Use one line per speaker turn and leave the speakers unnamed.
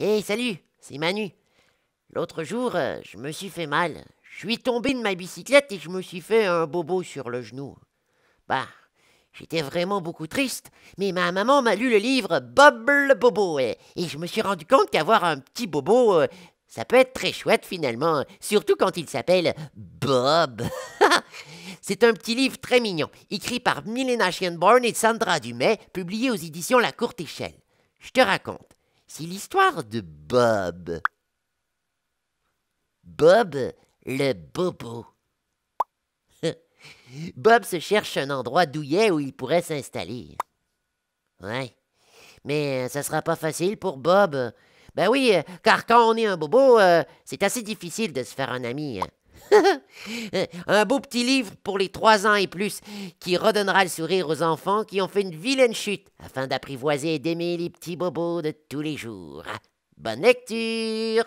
hey, eh, salut, c'est Manu. L'autre jour, euh, je me suis fait mal. Je suis tombé de ma bicyclette et je me suis fait un bobo sur le genou. Bah, j'étais vraiment beaucoup triste, mais ma maman m'a lu le livre Bob le Bobo et, je me suis rendu compte qu'avoir un petit bobo, euh, ça peut être très chouette finalement, surtout quand il s'appelle Bob. C'est un petit livre très mignon, écrit par Milena Sheinborn et Sandra Dumais, publié aux éditions La Courte Échelle. Je te raconte c'est l'histoire
de Bob. Bob le bobo. Bob se cherche un endroit douillet où il pourrait
s'installer. Ouais. Mais euh, ça sera pas facile pour Bob. Ben oui, euh, car quand on est un bobo, euh, c'est assez difficile de se faire un ami. Hein. un beau petit livre pour les trois ans et plus qui redonnera le sourire aux enfants qui ont fait une vilaine chute afin d'apprivoiser et d'aimer les petits bobos de tous les jours. Bonne lecture